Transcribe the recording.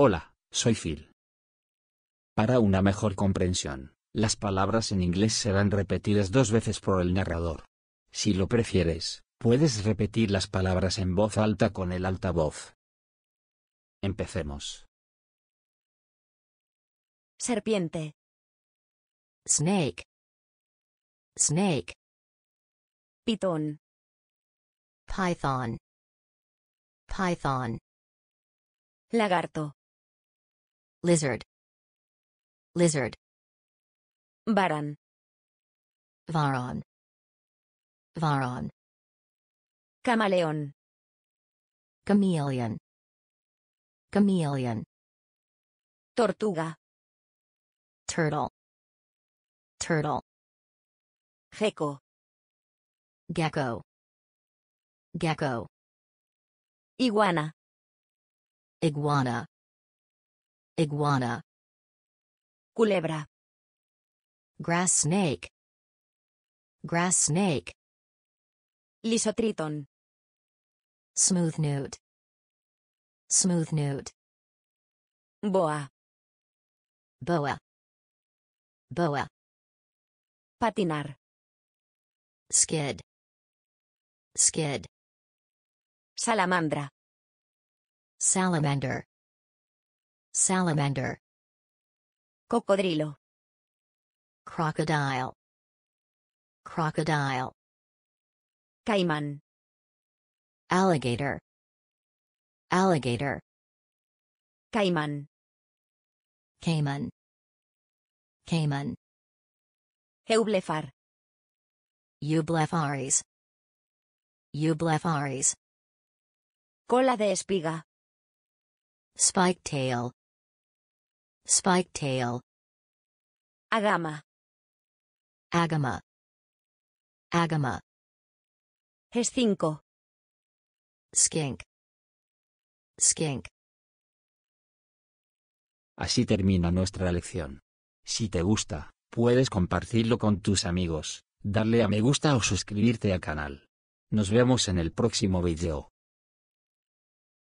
Hola, soy Phil. Para una mejor comprensión, las palabras en inglés serán repetidas dos veces por el narrador. Si lo prefieres, puedes repetir las palabras en voz alta con el altavoz. Empecemos. Serpiente. Snake. Snake. Pitón. Python. Python. Lagarto. lizard lizard varan Varan. Varan. camaleon chameleon chameleon tortuga turtle turtle gecko gecko gecko iguana iguana Iguana. Culebra. Grass snake. Grass snake. Lisotritón. Smooth newt. Smooth newt. Boa. Boa. Boa. Patinar. Skid. Skid. Salamandra. Salamander. Salamander. Cocodrilo. Crocodile. Crocodile. Caiman. Alligator. Alligator. Caiman. caiman, caiman, Eublefar. Eublefaris. Eublefaris. Cola de espiga. Spike tail. Spike tail. Agama. Agama. Agama. cinco. Skink. Skink. Así termina nuestra lección. Si te gusta, puedes compartirlo con tus amigos, darle a me gusta o suscribirte al canal. Nos vemos en el próximo video.